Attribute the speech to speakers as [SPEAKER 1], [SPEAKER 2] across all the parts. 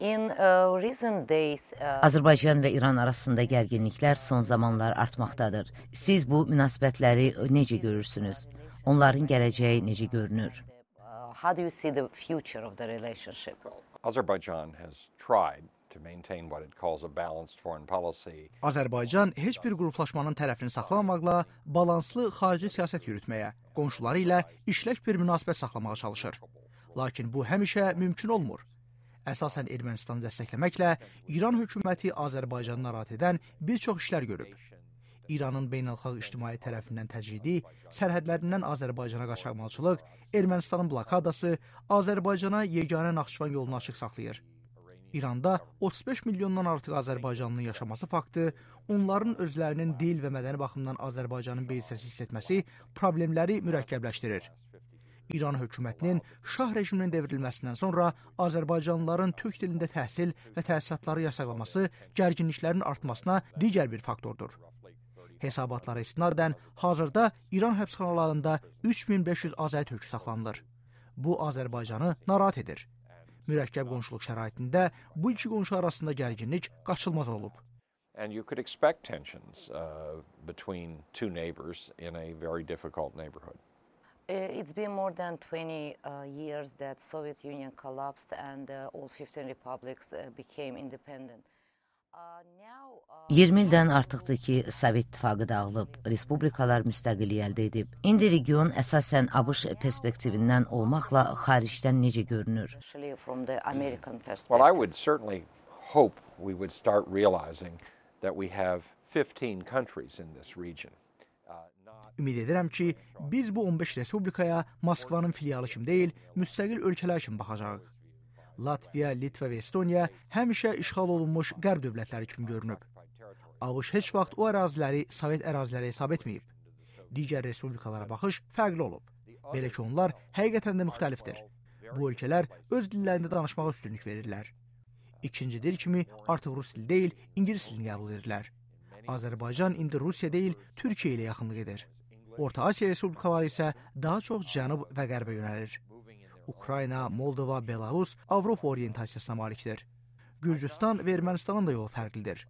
[SPEAKER 1] Uh, uh, Azərbaycan və İran arasında gərginliklər son zamanlar artmaqdadır. Siz bu münasibətləri necə görürsünüz? Onların gələcəyi necə görünür?
[SPEAKER 2] Uh, how do you
[SPEAKER 3] see the future of the relationship?
[SPEAKER 2] Azerbaijan has tried
[SPEAKER 3] Azərbaycan heç bir qruplaşmanın tərəfini saxlamamaqla balanslı xarici siyasət yürütməyə, qonşuları ilə işlək bir münasibət saxlamağa çalışır. Lakin bu həmişə mümkün olmur əsasən Ermənistanı dəstəkləməklə İran hökuməti Azərbaycanı narahat edən bir çox işlər görüb. İranın beynəlxalq ictimai tərəfindən təcridi, sərhədlərindən Azərbaycana qaçaqmalçılıq, Ermənistanın blokadası Azərbaycana yeganə Naxçıvan yolunu açıq saxlayır. İranda 35 milyondan artıq Azərbaycanlının yaşaması faktı, onların özlərinin dil və mədəni baxımdan Azərbaycanın beyzəsi hiss etməsi problemləri mürəkkəbləşdirir. İran hökumətinin şah rejiminin devrilməsindən sonra azərbaycanlıların türk dilində təhsil və təhsilatları yasaqlaması gərginliklərin artmasına digər bir faktordur. Hesabatlara istinadən hazırda İran həbsxanalarında 3500 azərbaycanlı türk saxlanılır. Bu Azərbaycanı narahat edir. Mürəkkəb qonşuluq şəraitində bu iki qonşu arasında gərginlik qaçılmaz olub.
[SPEAKER 2] And you could expect tensions uh, between two neighbors in a very difficult neighborhood.
[SPEAKER 1] Uh, it's been more than 20 uh, years that Soviet Union collapsed and uh, all 15 republics uh, became independent. 20 uh, uh, ildən artıqdakı Sovet İttifaqı dağılıb, respublikalar müstəqillik əldə edib. İndi region əsasən ABŞ perspektivindən olmaqla xaricdən necə görünür?
[SPEAKER 2] Well, I would certainly hope we would start realizing that we have 15 countries in this region.
[SPEAKER 3] Ümid edirəm ki, biz bu 15 respublikaya Moskvanın filialı kimi deyil, müstəqil ölkələr kimi baxacağıq. Latviya, Litva və Estoniya həmişə işğal olunmuş qərb dövlətləri kimi görünüb. ABŞ heç vaxt o əraziləri Sovet əraziləri hesab etməyib. Digər respublikalara baxış fərqli olub. Belə ki, onlar həqiqətən də müxtəlifdir. Bu ölkələr öz dillərində danışmağa üstünlük verirlər. İkinci dil kimi artıq rus dili deyil, ingilis dilini qəbul edirlər. Azərbaycan indi Rusiya deyil, Türkiyə ilə yaxınlıq edir. Orta Asiya respublikaları isə daha çox cənub və qərbə yönəlir. Ukrayna, Moldova, Belarus Avropa orientasiyasına malikdir. Gürcüstan və Ermənistanın da yolu fərqlidir.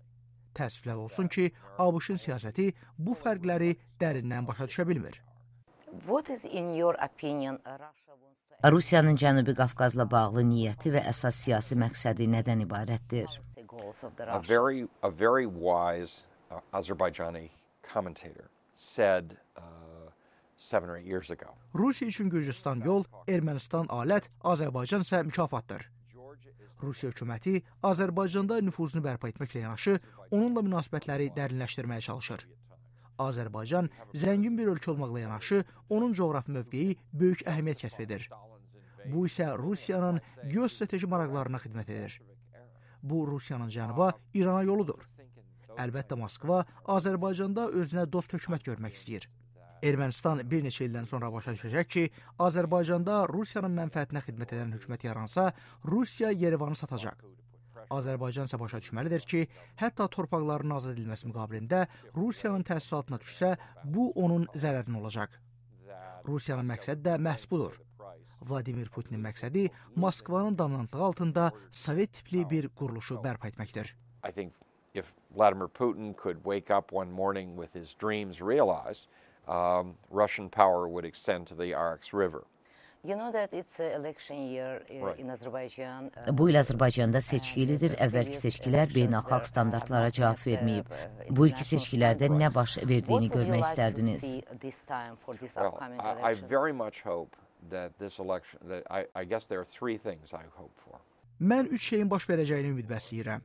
[SPEAKER 3] Təəssüflər olsun ki, ABŞ-ın siyasəti bu fərqləri dərindən başa düşə bilmir.
[SPEAKER 1] What is in your opinion Russia
[SPEAKER 3] wants to Rusiyanın
[SPEAKER 1] Cənubi Qafqazla bağlı niyyəti və əsas siyasi məqsədi nədən ibarətdir?
[SPEAKER 2] A very a very wise uh, Azerbaijani commentator said uh,
[SPEAKER 3] Rusiya üçün Gürcüstan yol, Ermənistan alət, Azərbaycan isə mükafatdır. Rusiya hökuməti Azərbaycanda nüfuzunu bərpa etməklə yanaşı, onunla münasibətləri dərinləşdirməyə çalışır. Azərbaycan zəngin bir ölkə olmaqla yanaşı, onun coğrafi mövqeyi böyük əhəmiyyət kəsb edir. Bu isə Rusiyanın geostrateji maraqlarına xidmət edir. Bu Rusiyanın cənuba İrana yoludur. Əlbəttə Moskva Azərbaycanda özünə dost hökumət görmək istəyir. Ermənistan bir neçə ildən sonra başa düşəcək ki, Azərbaycanda Rusiyanın mənfəətinə xidmət edən hökumət yaransa, Rusiya Yerevanı satacaq. Azərbaycan isə başa düşməlidir ki, hətta torpaqlarının azad edilməsi müqabilində Rusiyanın təsisatına düşsə, bu onun zərərinə olacaq. Rusiyanın məqsədi də məhz budur. Vladimir Putinin məqsədi Moskvanın dominantlığı altında Sovet tipli bir quruluşu bərpa etməkdir.
[SPEAKER 2] I think if Vladimir Putin could wake up one morning with his dreams realized, um, Russian power would extend to the Arx River.
[SPEAKER 1] You know that it's election year uh, in Azerbaijan. Uh, Bu il Azərbaycanda seçki ilidir. Əvvəlki seçkilər beynəlxalq uh, standartlara cavab verməyib. Bu ilki seçkilərdə nə baş verdiyini görmək istərdiniz?
[SPEAKER 2] Well, I very much hope that this election that I, I guess there are three things I hope for.
[SPEAKER 3] Mən üç şeyin baş verəcəyini ümid bəsləyirəm.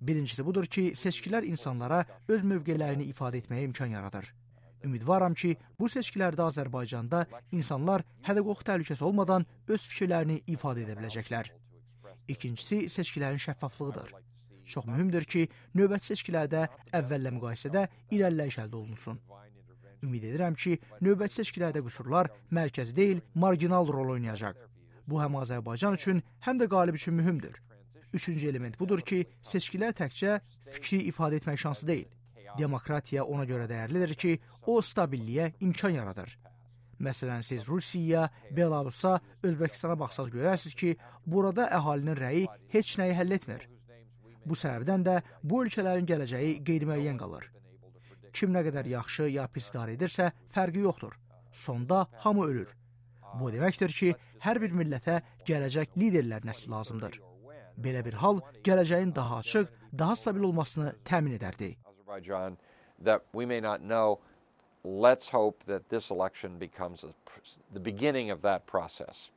[SPEAKER 3] Birincisi budur ki, seçkilər insanlara öz mövqelərini ifadə etməyə imkan yaradır. Ümidvaram ki, bu seçkilərdə Azərbaycanda insanlar hədə-qoxu təhlükəsi olmadan öz fikirlərini ifadə edə biləcəklər. İkincisi, seçkilərin şəffaflığıdır. Çox mühümdür ki, növbəti seçkilərdə əvvəllə müqayisədə irəliləyiş əldə olunsun. Ümid edirəm ki, növbəti seçkilərdə qüsurlar mərkəzi deyil, marginal rol oynayacaq. Bu həm Azərbaycan üçün, həm də qalib üçün mühümdür. Üçüncü element budur ki, seçkilər təkcə fikri ifadə etmək şansı deyil. Demokratiya ona görə dəyərlidir ki, o stabilliyə imkan yaradır. Məsələn, siz Rusiyaya, Belarusa, Özbəkistana baxsaz görərsiniz ki, burada əhalinin rəyi heç nəyi həll etmir. Bu səbəbdən də bu ölkələrin gələcəyi qeyri-müəyyən qalır. Kim nə qədər yaxşı ya pis idarə edirsə, fərqi yoxdur. Sonda hamı ölür. Bu deməkdir ki, hər bir millətə gələcək liderlər nəsli lazımdır. Belə bir hal gələcəyin daha açıq, daha stabil olmasını təmin edərdi.
[SPEAKER 2] That we may not know, let's hope that this election becomes the beginning of that process.